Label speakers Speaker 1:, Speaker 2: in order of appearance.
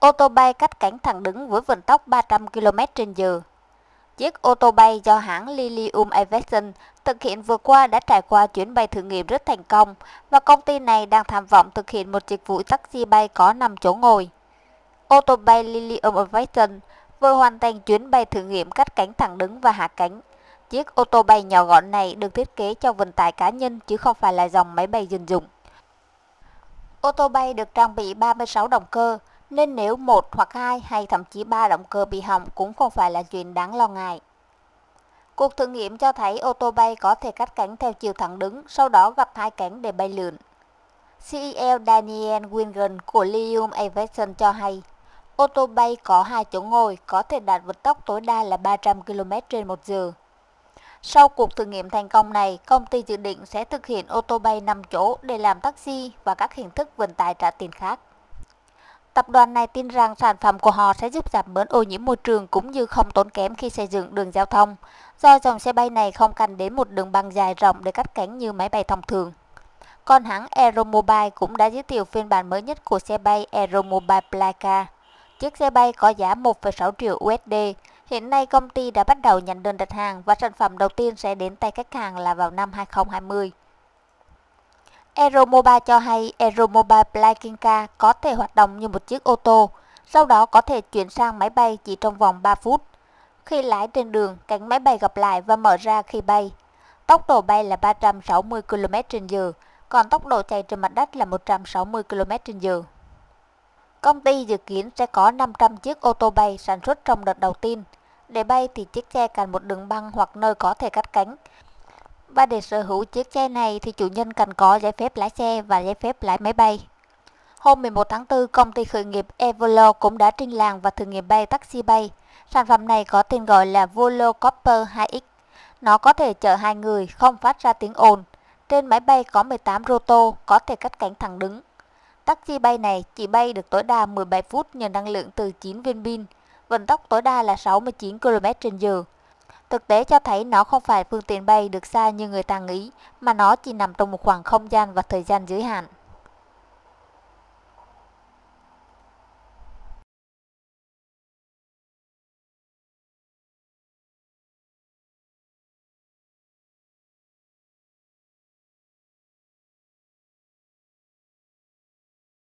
Speaker 1: Ô tô bay cách cảng thẳng đứng với vận tốc 300 km h Chiếc ô tô bay do hãng Lilium Aviation thực hiện vừa qua đã trải qua chuyến bay thử nghiệm rất thành công và công ty này đang tham vọng thực hiện một dịch vụ taxi bay có 5 chỗ ngồi. Ô tô bay Lilium Aviation vừa hoàn thành chuyến bay thử nghiệm cách cánh thẳng đứng và hạ cánh. Chiếc ô tô bay nhỏ gọn này được thiết kế cho vận tải cá nhân chứ không phải là dòng máy bay dân dụng. Ô tô bay được trang bị 36 động cơ, nên nếu một hoặc hai hay thậm chí ba động cơ bị hỏng cũng không phải là chuyện đáng lo ngại. Cuộc thử nghiệm cho thấy ô tô bay có thể cắt cánh theo chiều thẳng đứng, sau đó gặp hai cánh để bay lượn. CEO Daniel Wingen của Lilium Aviation cho hay, ô tô bay có hai chỗ ngồi có thể đạt vận tốc tối đa là 300 km trên một giờ. Sau cuộc thử nghiệm thành công này, công ty dự định sẽ thực hiện ô tô bay 5 chỗ để làm taxi và các hình thức vận tải trả tiền khác. Tập đoàn này tin rằng sản phẩm của họ sẽ giúp giảm bớt ô nhiễm môi trường cũng như không tốn kém khi xây dựng đường giao thông, do dòng xe bay này không cần đến một đường băng dài rộng để cắt cánh như máy bay thông thường. Còn hãng Aeromobile cũng đã giới thiệu phiên bản mới nhất của xe bay Aeromobile Placa. Chiếc xe bay có giá 1,6 triệu USD. Hiện nay công ty đã bắt đầu nhận đơn đặt hàng và sản phẩm đầu tiên sẽ đến tay khách hàng là vào năm 2020. Aeromoba cho hay Aeromoba Car có thể hoạt động như một chiếc ô tô, sau đó có thể chuyển sang máy bay chỉ trong vòng 3 phút. Khi lái trên đường, cánh máy bay gặp lại và mở ra khi bay. Tốc độ bay là 360 km/h, còn tốc độ chạy trên mặt đất là 160 km/h. Công ty dự kiến sẽ có 500 chiếc ô tô bay sản xuất trong đợt đầu tiên. Để bay thì chiếc xe cần một đường băng hoặc nơi có thể cắt cánh, và để sở hữu chiếc xe này thì chủ nhân cần có giấy phép lái xe và giấy phép lái máy bay. Hôm 11 tháng 4, công ty khởi nghiệp Evolo cũng đã trình làng và thử nghiệm bay taxi bay. Sản phẩm này có tên gọi là Volo Copper 2X. Nó có thể chở hai người, không phát ra tiếng ồn. Trên máy bay có 18 rô có thể cắt cánh thẳng đứng. Taxi bay này chỉ bay được tối đa 17 phút nhờ năng lượng từ 9 viên pin, vận tốc tối đa là 69 km/h. Thực tế cho thấy nó không phải phương tiện bay được xa như người ta nghĩ, mà nó chỉ nằm trong một khoảng không gian và thời gian giới hạn.